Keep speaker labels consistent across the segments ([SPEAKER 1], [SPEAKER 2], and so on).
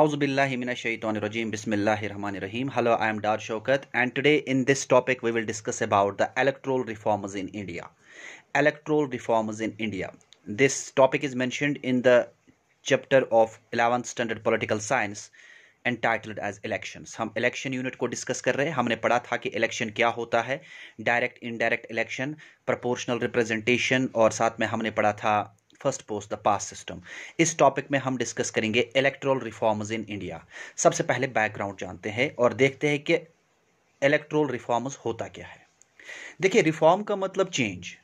[SPEAKER 1] आउज़बिल्लिमिनशैतरजीम बिसमीम hello I am Dar Shaukat and today in this topic we will discuss about the electoral reforms in India electoral reforms in India this topic is mentioned in the chapter of eleven standard political science and titled as election हम election unit को discuss कर रहे हैं हमने पढ़ा था कि election क्या होता है direct indirect election proportional representation और साथ में हमने पढ़ा था first post the pass system इस टॉपिक में हम डिस्कस करेंगे इलेक्ट्रोल रिफॉर्म्स इन इंडिया सबसे पहले बैकग्राउंड जानते हैं और देखते हैं कि इलेक्ट्रोल रिफॉर्म्स होता क्या है देखिए रिफॉर्म का मतलब change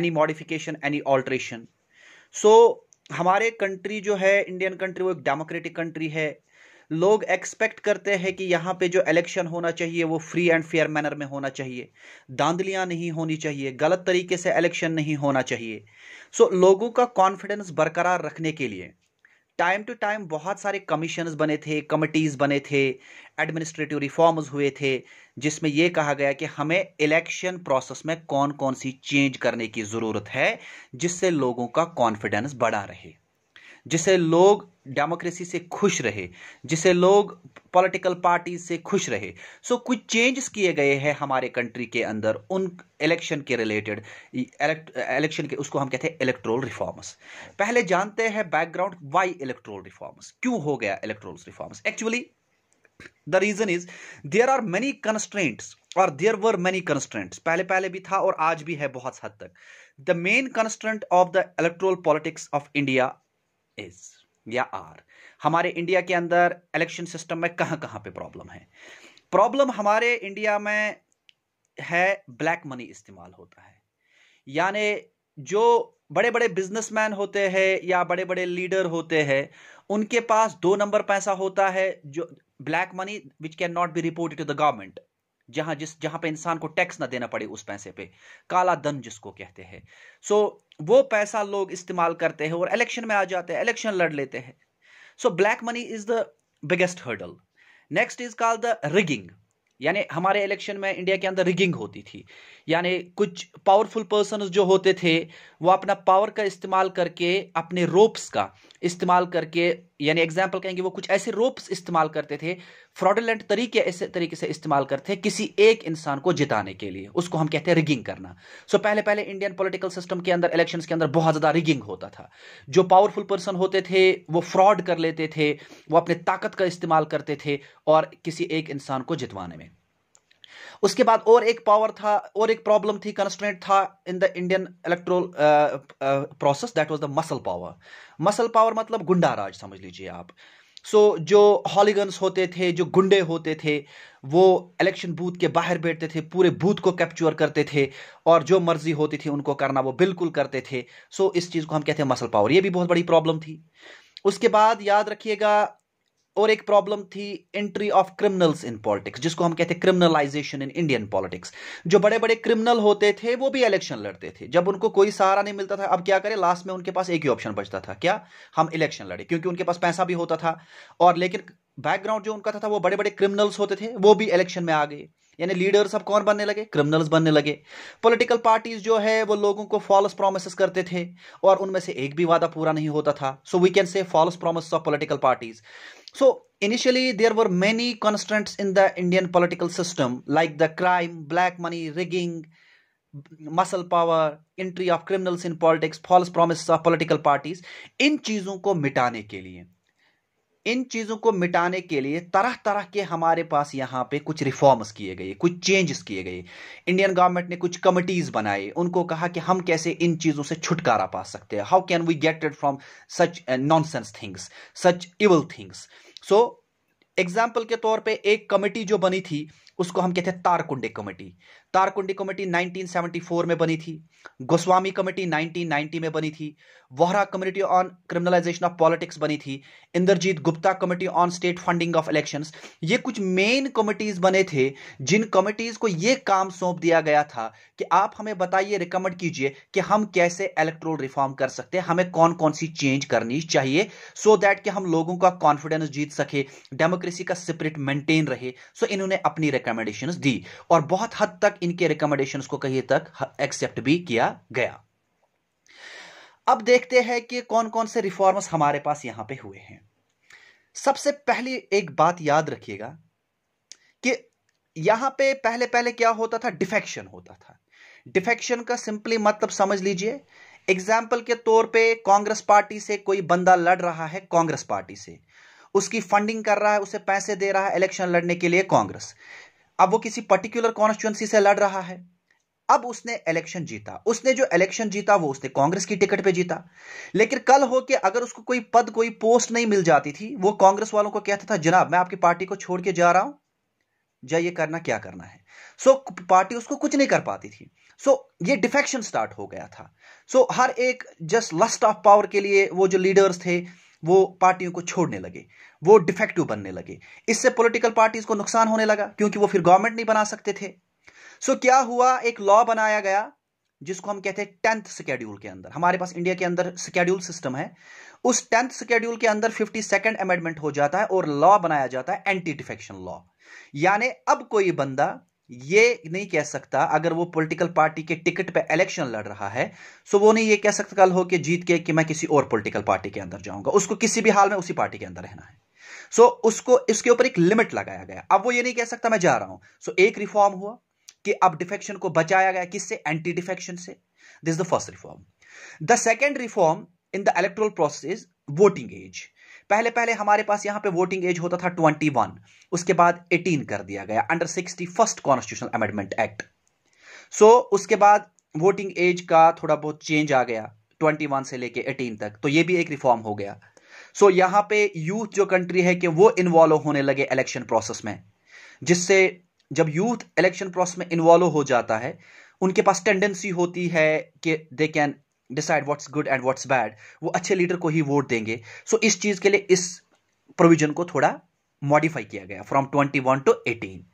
[SPEAKER 1] any modification any alteration so हमारे कंट्री जो है इंडियन कंट्री वो एक डेमोक्रेटिक कंट्री है लोग एक्सपेक्ट करते हैं कि यहाँ पे जो इलेक्शन होना चाहिए वो फ्री एंड फेयर मैनर में होना चाहिए दांधलियां नहीं होनी चाहिए गलत तरीके से इलेक्शन नहीं होना चाहिए सो so, लोगों का कॉन्फिडेंस बरकरार रखने के लिए टाइम टू टाइम बहुत सारे कमीशन बने थे कमिटीज़ बने थे एडमिनिस्ट्रेटिव रिफॉर्म्स हुए थे जिसमें यह कहा गया कि हमें इलेक्शन प्रोसेस में कौन कौन सी चेंज करने की ज़रूरत है जिससे लोगों का कॉन्फिडेंस बढ़ा रहे जिसे लोग डेमोक्रेसी से खुश रहे जिसे लोग पॉलिटिकल पार्टी से खुश रहे सो so, कुछ चेंजेस किए गए हैं हमारे कंट्री के अंदर उन इलेक्शन के रिलेटेड इलेक्शन के उसको हम कहते हैं इलेक्ट्रोल रिफॉर्म्स पहले जानते हैं बैकग्राउंड वाई इलेक्ट्रोल रिफॉर्म्स क्यों हो गया electoral reforms actually the reason is there are many constraints और देयर वर मेनी कंस्ट्रेंट्स पहले पहले भी था और आज भी है बहुत हद तक the main constraint of the electoral politics of India is या आर हमारे इंडिया के अंदर इलेक्शन सिस्टम में कहां कहां पे प्रॉब्लम है प्रॉब्लम हमारे इंडिया में है ब्लैक मनी इस्तेमाल होता है यानी जो बड़े बड़े बिजनेसमैन होते हैं या बड़े बड़े लीडर होते हैं उनके पास दो नंबर पैसा होता है जो black money which can not be reported to the government जहां जिस जहां पे इंसान को टैक्स ना देना पड़े उस पैसे पे काला धन जिसको कहते हैं सो so, वो पैसा लोग इस्तेमाल करते हैं और इलेक्शन में आ जाते हैं इलेक्शन लड़ लेते हैं so black money is the biggest hurdle next is called the rigging यानी हमारे इलेक्शन में इंडिया के अंदर रिगिंग होती थी यानी कुछ पावरफुल पर्सन जो होते थे वो अपना पावर का इस्तेमाल करके अपने रोप्स का इस्तेमाल करके यानी एग्जाम्पल कहेंगे वो कुछ ऐसे रोप्स इस्तेमाल करते थे फ्रॉडलेंट तरीके ऐसे तरीके से इस्तेमाल करते किसी एक इंसान को जिताने के लिए उसको हम कहते हैं रिगिंग करना सो so, पहले पहले इंडियन पॉलिटिकल सिस्टम के अंदर इलेक्शंस के अंदर बहुत ज़्यादा रिगिंग होता था जो पावरफुल पर्सन होते थे वो फ्रॉड कर लेते थे वो अपने ताकत का इस्तेमाल करते थे और किसी एक इंसान को जितवाने में उसके बाद और एक पावर था और एक प्रॉब्लम थी कंस्टेंट था in the Indian electoral process that was the muscle power muscle power मतलब गुंडा राज समझ लीजिए आप सो so, जो हॉलीगन्स होते थे जो गुंडे होते थे वो इलेक्शन बूथ के बाहर बैठते थे पूरे बूथ को कैप्चर करते थे और जो मर्जी होती थी उनको करना वो बिल्कुल करते थे सो so, इस चीज़ को हम कहते हैं मसल पावर ये भी बहुत बड़ी प्रॉब्लम थी उसके बाद याद रखिएगा और एक प्रॉब्लम थी entry of criminals in politics जिसको हम कहते हैं क्रिमिनलाइजेशन इन इंडियन पॉलिटिक्स जो बड़े बड़े क्रिमिनल होते थे वो भी इलेक्शन लड़ते थे जब उनको कोई सहारा नहीं मिलता था अब क्या करें लास्ट में उनके पास एक ही ऑप्शन बचता था क्या हम इलेक्शन लड़े क्योंकि उनके पास पैसा भी होता था और लेकिन बैकग्राउंड जो उनका था, था वो बड़े बड़े क्रिमिनल्स होते थे वो भी इलेक्शन में आ गए यानी लीडर्स अब कौन बनने लगे क्रिमिनल्स बनने लगे पॉलिटिकल पार्टीज जो है वो लोगों को फॉल्स प्रोमिस करते थे और उनमें से एक भी वादा पूरा नहीं होता था so we can say false promise of political parties So initially there were many constraints in the Indian political system like the crime, black money, rigging, muscle power entry of criminals in politics false promise of political parties इन चीज़ों को मिटाने के लिए इन चीज़ों को मिटाने के लिए तरह तरह के हमारे पास यहाँ पे कुछ रिफॉर्म्स किए गए कुछ चेंजेस किए गए इंडियन गवर्नमेंट ने कुछ कमिटीज़ बनाए उनको कहा कि हम कैसे इन चीज़ों से छुटकारा पा सकते हैं how can we get it from such non things such evil things so so, example के तौर पे एक कमेटी जो बनी थी उसको हम कहते हैं तारकुंडे कमेटी तारकुंडी कमेटी 1974 में बनी थी गोस्वामी कमेटी 1990 में बनी थी Vohra committee on criminalisation of politics बनी थी Indrajit Gupta committee on state funding of elections ये कुछ मेन कमेटीज बने थे जिन कमेटीज को ये काम सौंप दिया गया था कि आप हमें बताइए रिकमेंड कीजिए कि हम कैसे इलेक्ट्रोल रिफॉर्म कर सकते हैं हमें कौन कौन सी चेंज करनी चाहिए सो so दैट कि हम लोगों का कॉन्फिडेंस जीत सके डेमोक्रेसी का स्पिरिट मेंटेन रहे सो so इन्होंने अपनी रिकमेंडेशन दी और बहुत हद तक इनके रिकमेंडेशन को कहीं तक एक्सेप्ट भी किया गया अब देखते हैं कि कौन कौन से रिफॉर्म्स हमारे पास यहां पे हुए हैं सबसे पहली एक बात याद रखिएगा कि यहां पे पहले पहले क्या होता था डिफेक्शन होता था डिफेक्शन का सिंपली मतलब समझ लीजिए एग्जाम्पल के तौर पे कांग्रेस पार्टी से कोई बंदा लड़ रहा है कांग्रेस पार्टी से उसकी फंडिंग कर रहा है उसे पैसे दे रहा है इलेक्शन लड़ने के लिए कांग्रेस अब वो किसी पर्टिकुलर कॉन्स्टिट्युएंसी से लड़ रहा है अब उसने इलेक्शन जीता उसने जो इलेक्शन जीता वो उसने कांग्रेस की टिकट पे जीता लेकिन कल हो के अगर उसको कोई पद कोई पोस्ट नहीं मिल जाती थी वो कांग्रेस वालों को कहता था जनाब मैं आपकी पार्टी को छोड़ के जा रहा हूं जाइए करना क्या करना है सो so, पार्टी उसको कुछ नहीं कर पाती थी सो so, ये डिफेक्शन स्टार्ट हो गया था सो so, हर एक जस्ट लस्ट ऑफ पावर के लिए वो जो लीडर्स थे वो पार्टियों को छोड़ने लगे वो डिफेक्टिव बनने लगे इससे पॉलिटिकल पार्टीज को नुकसान होने लगा क्योंकि वो फिर गवर्नमेंट नहीं बना सकते थे सो so, क्या हुआ एक लॉ बनाया गया जिसको हम कहते हैं टेंथ स्केड्यूल के अंदर हमारे पास इंडिया के अंदर स्केड्यूल सिस्टम है उस टेंथ स्केड्यूल के अंदर फिफ्टी सेकेंड अमेंडमेंट हो जाता है और लॉ बनाया जाता है एंटी डिफेक्शन लॉ यानी अब कोई बंदा ये नहीं कह सकता अगर वो पॉलिटिकल पार्टी के टिकट पे इलेक्शन लड़ रहा है सो वो नहीं ये कह सकता कल हो कि जीत के कि मैं किसी और पॉलिटिकल पार्टी के अंदर जाऊंगा उसको किसी भी हाल में उसी पार्टी के अंदर रहना है सो so, उसको इसके ऊपर एक लिमिट लगाया गया अब वो ये नहीं कह सकता मैं जा रहा हूं सो so, एक रिफॉर्म हुआ कि अब डिफेक्शन को बचाया गया किससे एंटी डिफेक्शन से this the first reform the second reform in the electoral process is voting age पहले पहले हमारे पास यहां पे वोटिंग एज होता था 21 उसके बाद 18 कर दिया गया under sixty first constitutional amendment act so उसके बाद वोटिंग एज का थोड़ा बहुत चेंज आ गया 21 से लेके 18 तक तो ये भी एक रिफॉर्म हो गया सो so, यहां पे यूथ जो कंट्री है कि वो इन्वॉल्व होने लगे इलेक्शन प्रोसेस में जिससे जब यूथ इलेक्शन प्रोसेस में इन्वॉल्व हो जाता है उनके पास टेंडेंसी होती है कि they can decide what's good and what's bad वो अच्छे लीडर को ही वोट देंगे सो so, इस चीज के लिए इस प्रोविजन को थोड़ा मॉडिफाई किया गया from twenty one to eighteen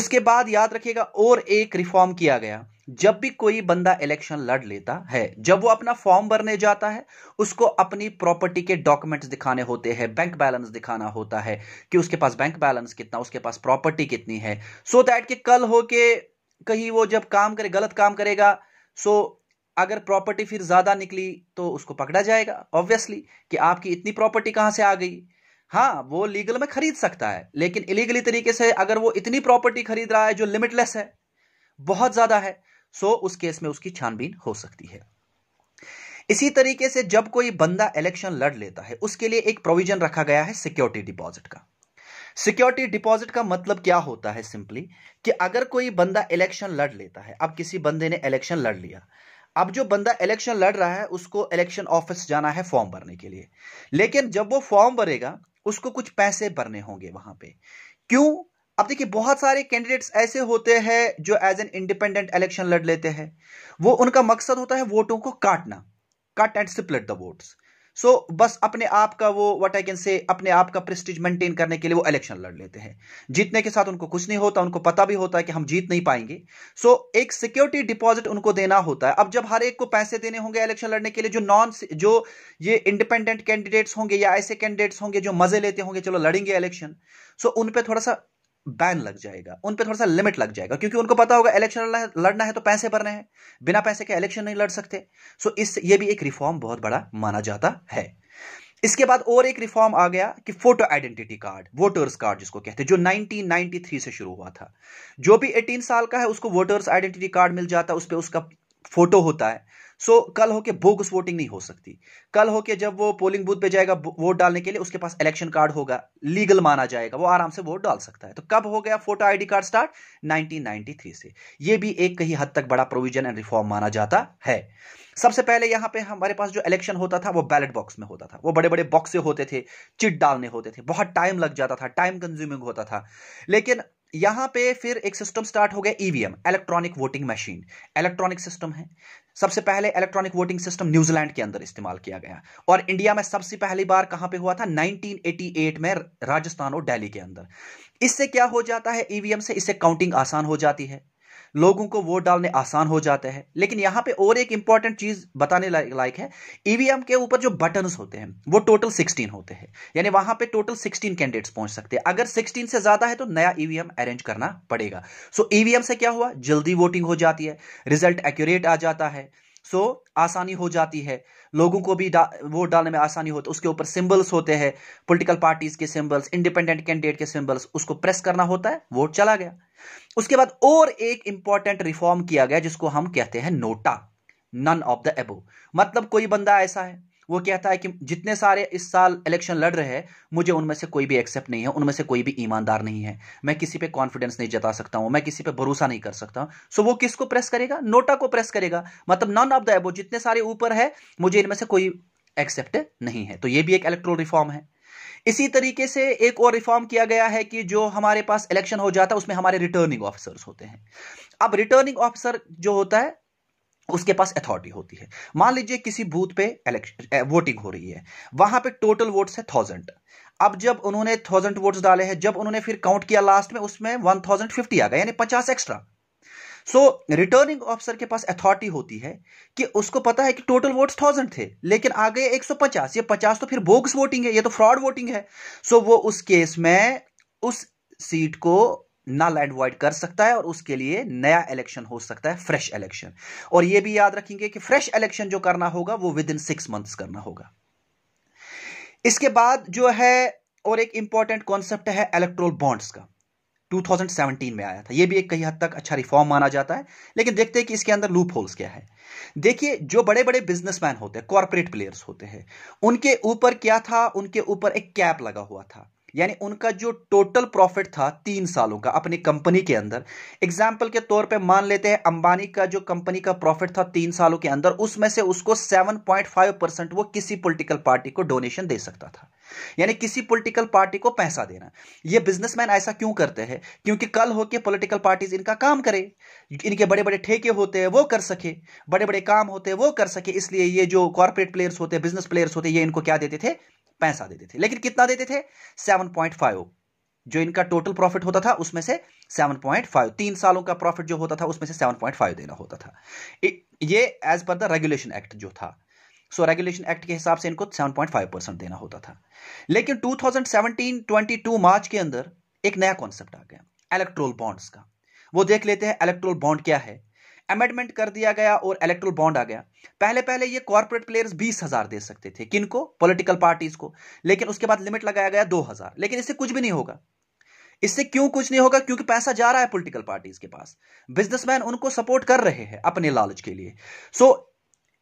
[SPEAKER 1] उसके बाद याद रखिएगा और एक रिफॉर्म किया गया जब भी कोई बंदा इलेक्शन लड़ लेता है जब वो अपना फॉर्म भरने जाता है उसको अपनी प्रॉपर्टी के डॉक्यूमेंट्स दिखाने होते हैं बैंक बैलेंस दिखाना होता है कि उसके पास बैंक बैलेंस कितना उसके पास प्रॉपर्टी कितनी है सो so दैट कि कल हो के कहीं वो जब काम करे गलत काम करेगा सो so, अगर प्रॉपर्टी फिर ज़्यादा निकली तो उसको पकड़ा जाएगा ऑब्वियसली कि आपकी इतनी प्रॉपर्टी कहां से आ गई हाँ वो लीगल में खरीद सकता है लेकिन इलीगली तरीके से अगर वो इतनी प्रॉपर्टी खरीद रहा है जो लिमिटलेस है बहुत ज़्यादा है सो उस केस में उसकी छानबीन हो सकती है इसी तरीके से जब कोई बंदा इलेक्शन लड़ लेता है उसके लिए एक प्रोविजन रखा गया है सिक्योरिटी डिपॉजिट का सिक्योरिटी डिपॉजिट का मतलब क्या होता है सिंपली कि अगर कोई बंदा इलेक्शन लड़ लेता है अब किसी बंदे ने इलेक्शन लड़ लिया अब जो बंदा इलेक्शन लड़ रहा है उसको इलेक्शन ऑफिस जाना है फॉर्म भरने के लिए लेकिन जब वो फॉर्म भरेगा उसको कुछ पैसे भरने होंगे वहां पे क्यों अब देखिए बहुत सारे कैंडिडेट्स ऐसे होते हैं जो एज एन इंडिपेंडेंट इलेक्शन लड़ लेते हैं वो उनका मकसद होता है वोटों को काटना cut and split the votes so so, बस अपने आप का वो व्हाट आई कैन से अपने आप का प्रेस्टिज मेंटेन करने के लिए वो इलेक्शन लड़ लेते हैं जीतने के साथ उनको कुछ नहीं होता उनको पता भी होता है कि हम जीत नहीं पाएंगे सो so, एक सिक्योरिटी डिपॉजिट उनको देना होता है अब जब हर एक को पैसे देने होंगे इलेक्शन लड़ने के लिए जो नॉन जो ये इंडिपेंडेंट कैंडिडेट्स होंगे या ऐसे कैंडिडेट्स होंगे जो मजे लेते होंगे चलो लड़ेंगे इलेक्शन सो so, उन पर थोड़ा सा बैन लग जाएगा उन पर थोड़ा सा लिमिट लग जाएगा क्योंकि उनको पता होगा इलेक्शन लड़ना है तो पैसे भरने हैं बिना पैसे के इलेक्शन नहीं लड़ सकते सो इस ये भी एक रिफॉर्म बहुत बड़ा माना जाता है इसके बाद और एक रिफॉर्म आ गया कि photo identity card voters card जिसको कहते हैं जो 1993 से शुरू हुआ था जो भी 18 साल का है उसको वोटर्स आइडेंटिटी कार्ड मिल जाता है उस पर उसका फोटो होता है सो so, कल होके बोगस वोटिंग नहीं हो सकती कल होके जब वो पोलिंग बूथ पे जाएगा वोट डालने के लिए उसके पास इलेक्शन कार्ड होगा लीगल माना जाएगा वो आराम से वोट डाल सकता है तो कब हो गया फोटो आईडी कार्ड स्टार्ट 1993 से ये भी एक कहीं हद तक बड़ा प्रोविजन एंड रिफॉर्म माना जाता है सबसे पहले यहाँ पे हमारे पास जो इलेक्शन होता था वो बैलेट बॉक्स में होता था वो बड़े बड़े बॉक्स होते थे चिट डालने होते थे बहुत टाइम लग जाता था टाइम कंज्यूमिंग होता था लेकिन यहां पे फिर एक सिस्टम स्टार्ट हो गया EVM electronic voting machine electronic system है सबसे पहले इलेक्ट्रॉनिक वोटिंग सिस्टम न्यूजीलैंड के अंदर इस्तेमाल किया गया और इंडिया में सबसे पहली बार कहां पे हुआ था 1988 में राजस्थान और दिल्ली के अंदर इससे क्या हो जाता है ईवीएम e से इससे काउंटिंग आसान हो जाती है लोगों को वोट डालने आसान हो जाते हैं लेकिन यहां पे और एक इंपॉर्टेंट चीज बताने लायक है ईवीएम e के ऊपर जो बटन होते हैं वो टोटल सिक्सटीन होते हैं यानी वहां पर टोटल सिक्सटीन कैंडिडेट्स पहुंच सकते हैं अगर सिक्सटीन से ज्यादा है तो नया ईवीएम e अरेंज करना पड़ेगा सो so, ईवीएम e से क्या हुआ जल्दी वोटिंग हो जाती है रिजल्ट एक्यूरेट आ जाता है सो आसानी हो जाती है लोगों को भी डा, वोट डालने में आसानी होती तो है उसके ऊपर सिंबल्स होते हैं पॉलिटिकल पार्टीज के सिंबल्स इंडिपेंडेंट कैंडिडेट के सिंबल्स उसको प्रेस करना होता है वोट चला गया उसके बाद और एक इंपॉर्टेंट रिफॉर्म किया गया जिसको हम कहते हैं नोटा नन ऑफ द एबो मतलब कोई बंदा ऐसा है वो कहता है कि जितने सारे इस साल इलेक्शन लड़ रहे हैं मुझे उनमें से कोई भी एक्सेप्ट नहीं है उनमें से कोई भी ईमानदार नहीं है मैं किसी पे कॉन्फिडेंस नहीं जता सकता हूं मैं किसी पे भरोसा नहीं कर सकता हूं सो वो किसको प्रेस करेगा नोटा को प्रेस करेगा मतलब नॉन ऑफ द एबो जितने सारे ऊपर है मुझे इनमें से कोई एक्सेप्ट नहीं है तो ये भी एक इलेक्ट्रोल रिफॉर्म है इसी तरीके से एक और रिफॉर्म किया गया है कि जो हमारे पास इलेक्शन हो जाता है उसमें हमारे रिटर्निंग ऑफिसर्स होते हैं अब रिटर्निंग ऑफिसर जो होता है उसके पास अथॉरिटी होती है मान लीजिए किसी बूथ पे इलेक्शन वोटिंग हो रही है वहां पे टोटल वोट्स है थाउजेंड अब जब उन्होंने थाउजेंड वोट्स डाले हैं जब उन्होंने फिर काउंट किया लास्ट में उसमें वन थाउजेंड फिफ्टी आ गया यानी पचास एक्स्ट्रा सो रिटर्निंग ऑफिसर के पास अथॉरिटी होती है कि उसको पता है कि टोटल वोट्स थाउजेंड थे लेकिन आ गए एक सौ पचास ये पचास तो फिर बोग्स वोटिंग है ये तो फ्रॉड वोटिंग है सो so, वो उस केस में उस सीट को नल एंड वाइड कर सकता है और उसके लिए नया इलेक्शन हो सकता है फ्रेश इलेक्शन और यह भी याद रखेंगे कि फ्रेश इलेक्शन जो करना होगा वो विद इन सिक्स मंथ्स करना होगा इसके बाद जो है और एक इंपॉर्टेंट कॉन्सेप्ट है इलेक्ट्रोल बॉन्ड्स का 2017 में आया था यह भी एक कई हद तक अच्छा रिफॉर्म माना जाता है लेकिन देखते हैं कि इसके अंदर लूप होल्स क्या है देखिए जो बड़े बड़े बिजनेसमैन होते हैं कॉरपोरेट प्लेयर्स होते हैं उनके ऊपर क्या था उनके ऊपर एक कैप लगा हुआ था यानी उनका जो टोटल प्रॉफिट था तीन सालों का अपनी कंपनी के अंदर एग्जाम्पल के तौर पे मान लेते हैं अंबानी का जो कंपनी का प्रॉफिट था तीन सालों के अंदर उसमें से उसको 7.5 परसेंट वो किसी पॉलिटिकल पार्टी को डोनेशन दे सकता था यानी किसी पॉलिटिकल पार्टी को पैसा देना ये बिजनेसमैन ऐसा क्यों करते हैं क्योंकि कल होके पोलिटिकल पार्टीज इनका काम करे इनके बड़े बड़े ठेके होते हैं वो कर सके बड़े बड़े काम होते हैं वो कर सके इसलिए ये जो कॉर्पोरेट प्लेयर्स होते हैं बिजनेस प्लेयर्स होते हैं ये इनको क्या देते थे पैसा देते थे लेकिन कितना देते थे सेवन पॉइंट फाइव जो इनका टोटल प्रॉफिट होता था उसमें से सेवन पॉइंट फाइव तीन सालों का प्रॉफिट जो होता था उसमें से सेवन पॉइंट फाइव देना होता था ये as per the regulation act जो था सो रेगुलेशन एक्ट के हिसाब से इनको 7.5 परसेंट देना होता था लेकिन 2017-22 मार्च के अंदर एक नया कॉन्सेप्ट आ गया इलेक्ट्रोल बॉन्ड्स का वो देख लेते हैं इलेक्ट्रोल बॉन्ड क्या है अमेंडमेंट कर दिया गया और इलेक्ट्रल बॉन्ड आ गया पहले पहले ये कॉर्पोरेट प्लेयर्स बीस हजार दे सकते थे किनको पॉलिटिकल पार्टीज को लेकिन उसके बाद लिमिट लगाया गया दो हजार लेकिन इससे कुछ भी नहीं होगा इससे क्यों कुछ नहीं होगा क्योंकि पैसा जा रहा है पॉलिटिकल पार्टीज के पास बिजनेसमैन उनको सपोर्ट कर रहे हैं अपने लालच के लिए सो so,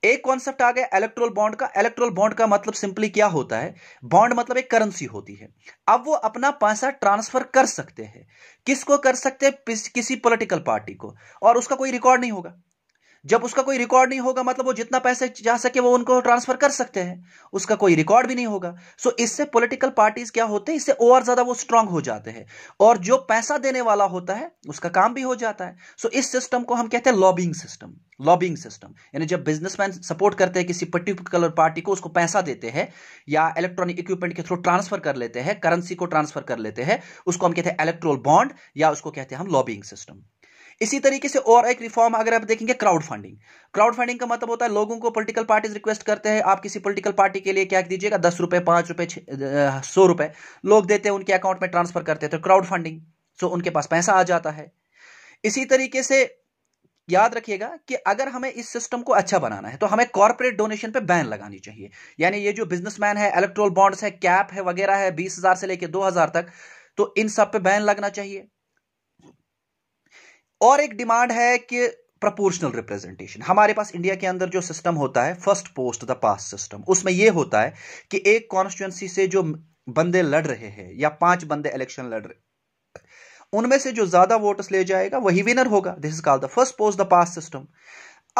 [SPEAKER 1] एक कॉन्सेप्ट आ गया इलेक्ट्रोल बॉन्ड का इलेक्ट्रोल बॉन्ड का मतलब सिंपली क्या होता है बॉन्ड मतलब एक करेंसी होती है अब वो अपना पैसा ट्रांसफर कर सकते हैं किसको कर सकते हैं किसी पॉलिटिकल पार्टी को और उसका कोई रिकॉर्ड नहीं होगा जब उसका कोई रिकॉर्ड नहीं होगा मतलब वो जितना पैसे जा सके वो उनको ट्रांसफर कर सकते हैं उसका कोई रिकॉर्ड भी नहीं होगा सो इससे पॉलिटिकल पार्टीज क्या होते हैं इससे और ज्यादा वो स्ट्रांग हो जाते हैं और जो पैसा देने वाला होता है उसका काम भी हो जाता है सो इस सिस्टम को हम कहते हैं लॉबिंग सिस्टम लॉबिंग सिस्टम यानी जब बिजनेसमैन सपोर्ट करते हैं किसी पर्टिकुलर पार्टी को उसको पैसा देते हैं या इलेक्ट्रॉनिक इक्विपमेंट के थ्रू ट्रांसफर कर लेते हैं करेंसी को ट्रांसफर कर लेते हैं उसको हम कहते हैं इलेक्ट्रोल बॉन्ड या उसको कहते हैं हम लॉबिंग सिस्टम इसी तरीके से और एक रिफॉर्म अगर आप देखेंगे क्राउड फंडिंग क्राउड फंडिंग का मतलब होता है लोगों को पोलिटिकल पार्टीज रिक्वेस्ट करते हैं आप किसी पोलिटिकल पार्टी के लिए क्या दीजिएगा दस रुपए पांच रुपए सौ रुपए लोग देते हैं उनके अकाउंट में ट्रांसफर करते हैं तो क्राउड फंडिंग सो उनके पास पैसा आ जाता है इसी तरीके से याद रखिएगा कि अगर हमें इस सिस्टम को अच्छा बनाना है तो हमें कॉर्पोरेट डोनेशन पे बैन लगानी चाहिए यानी ये जो बिजनेसमैन है इलेक्ट्रोल बॉन्ड्स है कैप है वगैरह है बीस हजार से लेकर दो हजार तक तो इन सब पे बैन लगना चाहिए और एक डिमांड है कि प्रपोर्शनल रिप्रेजेंटेशन हमारे पास इंडिया के अंदर जो सिस्टम होता है first post the pass system उसमें यह होता है कि एक कॉन्स्टिट्युएंसी से जो बंदे लड़ रहे हैं या पांच बंदे इलेक्शन लड़ रहे उनमें से जो ज्यादा वोट्स ले जाएगा वही विनर होगा this is called the first post the pass system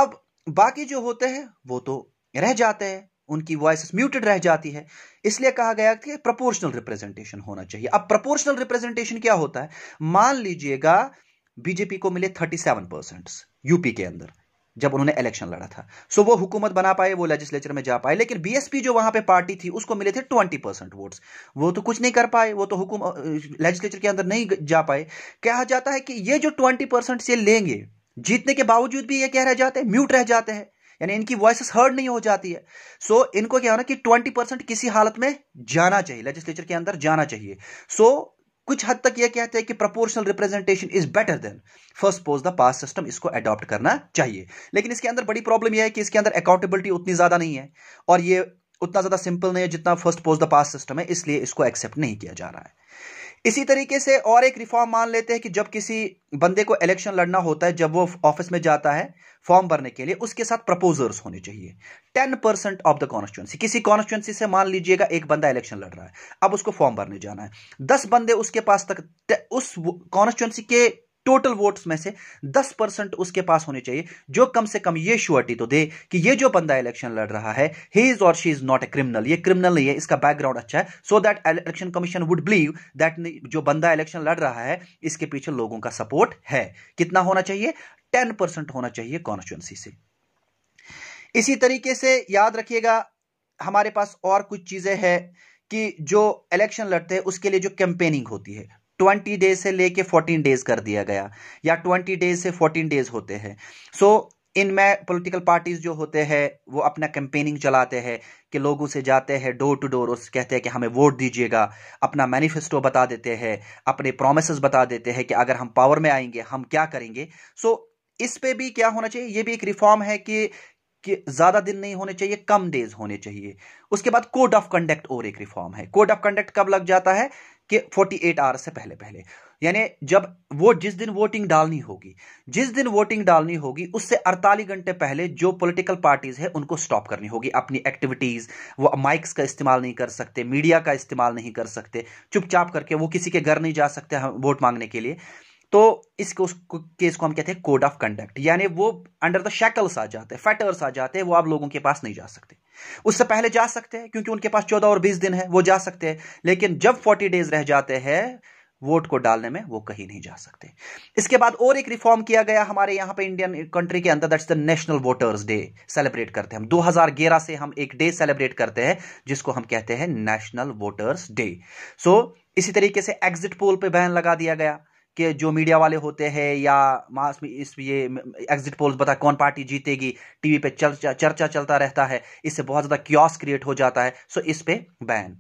[SPEAKER 1] अब बाकी जो होते हैं वो तो रह जाते हैं उनकी वॉइस म्यूटेड रह जाती है इसलिए कहा गया कि प्रोपोर्शनल रिप्रेजेंटेशन होना चाहिए अब प्रोपोर्शनल रिप्रेजेंटेशन क्या होता है मान लीजिएगा बीजेपी को मिले 37 परसेंट यूपी के अंदर जब उन्होंने इलेक्शन लड़ा था सो वो हुकूमत बना पाए वो लेजिस्लेचर में जा पाए लेकिन बीएसपी जो वहां पे पार्टी थी उसको मिले थे 20 परसेंट वोट वो तो कुछ नहीं कर पाए वो तो हुकुम लेजिस्लेचर के अंदर नहीं जा पाए कहा जाता है कि ये जो 20 परसेंट से लेंगे जीतने के बावजूद भी ये क्या रह जाते हैं म्यूट रह जाते हैं यानी इनकी वॉइस हर्ड नहीं हो जाती है सो so, इनको क्या होना कि 20 परसेंट किसी हालत में जाना चाहिए लेजिस्लेचर के अंदर जाना चाहिए सो so, कुछ हद तक यह कहते हैं कि proportional representation is better than first post the pass system इसको अडॉप्ट करना चाहिए लेकिन इसके अंदर बड़ी प्रॉब्लम यह है कि इसके अंदर अकाउंटेबिलिटी उतनी ज्यादा नहीं है और ये उतना ज्यादा सिंपल नहीं है जितना first post the pass system है इसलिए इसको एक्सेप्ट नहीं किया जा रहा है इसी तरीके से और एक रिफॉर्म मान लेते हैं कि जब किसी बंदे को इलेक्शन लड़ना होता है जब वो ऑफिस में जाता है फॉर्म भरने के लिए उसके साथ प्रपोजर्स होने चाहिए ten percent of the constituency किसी कॉन्स्टिट्युएंसी से मान लीजिएगा एक बंदा इलेक्शन लड़ रहा है अब उसको फॉर्म भरने जाना है दस बंदे उसके पास तक उस कॉन्स्टिट्युएंसी के टोटल वोट्स में से 10 परसेंट उसके पास होने चाहिए जो कम से कम ये श्योरिटी तो दे कि ये जो बंदा इलेक्शन लड़ रहा है ही इज और she is not a criminal ये क्रिमिनल नहीं है इसका बैकग्राउंड अच्छा है so that election commission would believe that जो बंदा इलेक्शन लड़ रहा है इसके पीछे लोगों का सपोर्ट है कितना होना चाहिए टेन परसेंट होना चाहिए कॉन्स्टिट्युएंसी से इसी तरीके से याद रखिएगा हमारे पास और कुछ चीजें हैं कि जो इलेक्शन लड़ते हैं उसके लिए जो कैंपेनिंग होती है ट्वेंटी डेज से लेके फोर्टीन डेज कर दिया गया या ट्वेंटी डेज से फोर्टीन डेज होते हैं सो so, इनमें पॉलिटिकल पार्टीज जो होते हैं वो अपना कैंपेनिंग चलाते हैं कि लोगों से जाते हैं डोर टू डोर उस कहते हैं कि हमें वोट दीजिएगा अपना मैनिफेस्टो बता देते हैं अपने प्रोमिस बता देते हैं कि अगर हम पावर में आएंगे हम क्या करेंगे सो so, इस पे भी क्या होना चाहिए ये भी एक रिफॉर्म है कि कि ज़्यादा दिन नहीं होने चाहिए कम डेज होने चाहिए उसके बाद कोड ऑफ कंडक्ट और एक रिफॉर्म है कोड ऑफ कंडक्ट कब लग जाता है कि 48 आवर्स से पहले पहले यानी जब वो जिस दिन वोटिंग डालनी होगी जिस दिन वोटिंग डालनी होगी उससे 48 घंटे पहले जो पॉलिटिकल पार्टीज है उनको स्टॉप करनी होगी अपनी एक्टिविटीज वो माइक्स का इस्तेमाल नहीं कर सकते मीडिया का इस्तेमाल नहीं कर सकते चुपचाप करके वो किसी के घर नहीं जा सकते वोट मांगने के लिए तो इस केस को हम कहते हैं कोड ऑफ कंडक्ट यानी वो अंडर द शैकल्स आ जाते हैं फैटर्स आ जाते हैं वो आप लोगों के पास नहीं जा सकते उससे पहले जा सकते हैं क्योंकि उनके पास चौदह और बीस दिन है वो जा सकते हैं लेकिन जब फोर्टी डेज रह जाते हैं वोट को डालने में वो कहीं नहीं जा सकते इसके बाद और एक रिफॉर्म किया गया हमारे यहां पे इंडियन कंट्री के अंदर that's the national voters day celebrate करते हैं हम 2011 से हम एक डे सेलिब्रेट करते हैं जिसको हम कहते हैं नेशनल वोटर्स डे सो इसी तरीके से एग्जिट पोल पे बैन लगा दिया गया के जो मीडिया वाले होते हैं या मास में इस ये एग्जिट पोल्स बता कौन पार्टी जीतेगी टीवी पे चर्चा चर्चा चलता रहता है इससे बहुत ज़्यादा क्योस क्रिएट हो जाता है सो इस पे ban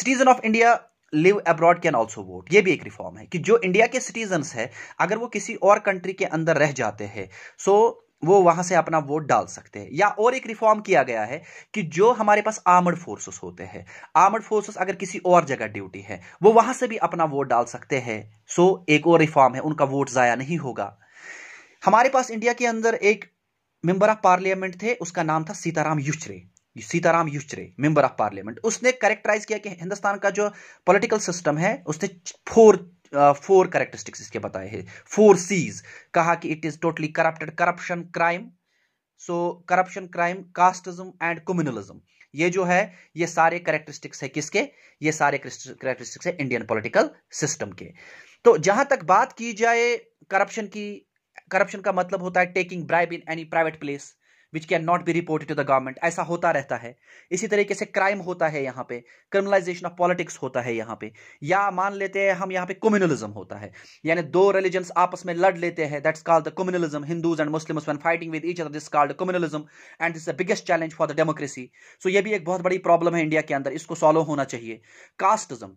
[SPEAKER 1] citizen of India live abroad can also vote ये भी एक रिफॉर्म है कि जो इंडिया के सिटीजन्स है अगर वो किसी और कंट्री के अंदर रह जाते हैं सो so, वो वहां से अपना वोट डाल सकते हैं या और एक रिफॉर्म किया गया है कि जो हमारे पास आर्मड फोर्सेस होते हैं आर्मड फोर्सेस अगर किसी और जगह ड्यूटी है वो वहां से भी अपना वोट डाल सकते हैं सो एक और रिफॉर्म है उनका वोट जाया नहीं होगा हमारे पास इंडिया के अंदर एक मेंबर ऑफ पार्लियामेंट थे उसका नाम था Sitaram Yechury Sitaram Yechury member of parliament उसने करेक्टराइज किया कि हिंदुस्तान का जो पॉलिटिकल सिस्टम है उसने फोर फोर करेक्टरिस्टिक्स इसके बताए हैं फोर सीज कहा कि it is totally corrupted corruption crime so corruption crime casteism and communalism ये जो है ये सारे करेक्टरिस्टिक्स है किसके ये सारे करेक्टरिस्टिक्स है इंडियन पॉलिटिकल सिस्टम के तो जहां तक बात की जाए करप्शन की करप्शन का मतलब होता है taking bribe in any private place which can not be reported to the government ऐसा होता रहता है इसी तरीके से क्राइम होता है यहाँ पे क्रिमिनलाइजेशन ऑफ पॉलिटिक्स होता है यहाँ पे या मान लेते हैं हम यहाँ पे कम्युनलिज्म होता है यानी दो रिलीजन्स आपस में लड़ लेते हैं that's called the communalism Hindus and Muslims fighting with each other this called communalism and this the biggest challenge for the democracy so ये भी एक बहुत बड़ी प्रॉब्लम है इंडिया के अंदर इसको सॉल्व होना चाहिए कास्टिज्म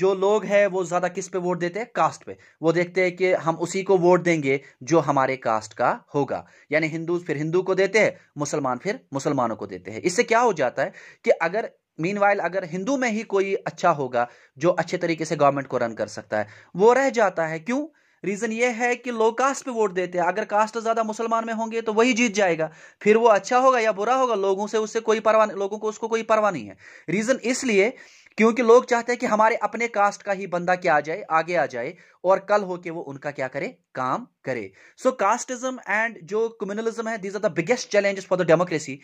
[SPEAKER 1] जो लोग हैं वो ज्यादा किस पे वोट देते हैं कास्ट पे वो देखते हैं कि हम उसी को वोट देंगे जो हमारे कास्ट का होगा यानी हिंदू फिर हिंदू को देते हैं मुसलमान फिर मुसलमानों को देते हैं इससे क्या हो जाता है कि अगर मीन अगर हिंदू में ही कोई अच्छा होगा जो अच्छे तरीके से गवर्नमेंट को रन कर सकता है वो रह जाता है क्यों रीजन ये है कि लोग कास्ट पे वोट देते हैं अगर कास्ट ज्यादा मुसलमान में होंगे तो वही जीत जाएगा फिर वो अच्छा होगा या बुरा होगा लोगों से उससे कोई परवाह लोगों को उसको कोई परवाह नहीं है रीजन इसलिए क्योंकि लोग चाहते हैं कि हमारे अपने कास्ट का ही बंदा क्या आ जाए आगे आ जाए और कल होके वो उनका क्या करे काम करे सो कास्टिज्म एंड जो कम्युनलिज्म है these are the biggest challenges for the democracy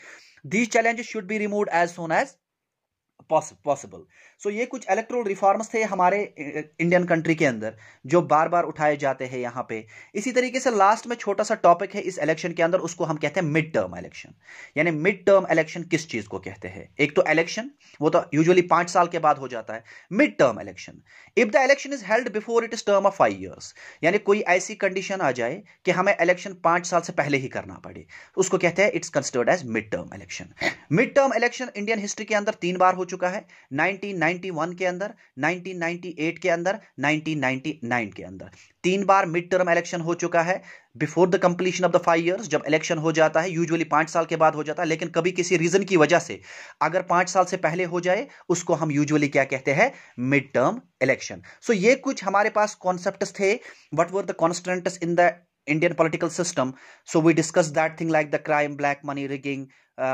[SPEAKER 1] these challenges should be remove as soon as possible so ये कुछ इलेक्ट्रोल रिफॉर्म्स थे हमारे इंडियन कंट्री के अंदर जो बार बार उठाए जाते हैं यहाँ पे इसी तरीके से लास्ट में छोटा सा टॉपिक है इस इलेक्शन के अंदर उसको हम कहते हैं मिड टर्म इलेक्शन यानी मिड टर्म इलेक्शन किस चीज को कहते हैं एक तो इलेक्शन वो तो यूजली पांच साल के बाद हो जाता है mid term election if the election is held before it is term of five years यानी कोई ऐसी कंडीशन आ जाए कि हमें इलेक्शन पांच साल से पहले ही करना पड़े उसको कहते हैं it's considered as mid term election mid term election Indian history के अंदर तीन बार हो चुका है 1991 के अंदर 1998 के अंदर 1999 के अंदर तीन बार मिड टर्म इलेक्शन हो चुका है before the completion of the five years जब इलेक्शन हो जाता है यूजुअली पांच साल के बाद हो जाता है लेकिन कभी किसी रीजन की वजह से अगर पांच साल से पहले हो जाए उसको हम यूजुअली क्या कहते हैं मिड टर्म इलेक्शन सो ये कुछ हमारे पास कॉन्सेप्ट थे what were the constant in the Indian political system so we discuss that thing like the crime black money rigging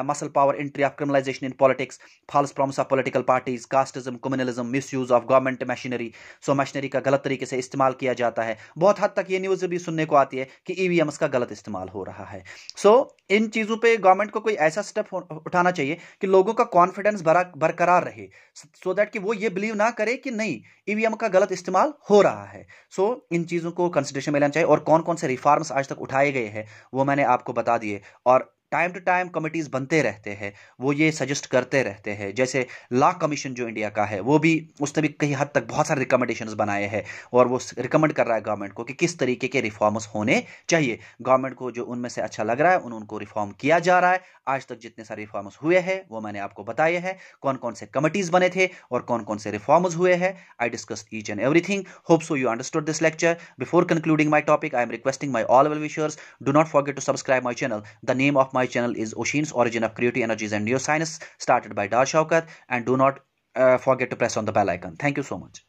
[SPEAKER 1] muscle power entry of criminalization in politics false promise of political parties casteism communalism misuse of government machinery so machinery का गलत तरीके से इस्तेमाल किया जाता है बहुत हद तक ये न्यूज़ भी सुनने को आती है कि ईवीएम्स e का गलत इस्तेमाल हो रहा है सो so, इन चीज़ों पर गवर्नमेंट को कोई ऐसा स्टेप उठाना चाहिए कि लोगों का कॉन्फिडेंस बरकरार रहे सो so दैट कि वो ये बिलीव ना करे कि नहीं ई e का गलत इस्तेमाल हो रहा है सो so, इन चीज़ों को कंसिडरेशन में लेना चाहिए और कौन कौन से रिफॉर्म्स आज तक उठाए गए हैं वो मैंने आपको बता दिए और टाइम टू टाइम कमिटीज़ बनते रहते हैं वो ये सजेस्ट करते रहते हैं जैसे लॉ कमीशन जो इंडिया का है वो भी उसने भी कई हद तक बहुत सारे रिकमेंडेशन बनाए हैं और वो रिकमेंड कर रहा है गवर्नमेंट को कि किस तरीके के रिफॉर्म्स होने चाहिए गवर्नमेंट को जो उनमें से अच्छा लग रहा है उन उनको रिफॉर्म किया जा रहा है आज तक जितने सारे रिफॉर्म्स हुए हैं वो मैंने आपको बताए हैं कौन कौन से कमिटीज़ बने थे और कौन कौन से रिफॉर्म्स हुए हैं I discuss each and everything hope so you understood this lecture before concluding my topic I am requesting my all well wishers do not forget to subscribe my channel the name of my my channel is Oshin's Origin of Creativity Energies and Neuroscience started by Dar Shaukat and do not uh, forget to press on the bell icon. Thank you so much.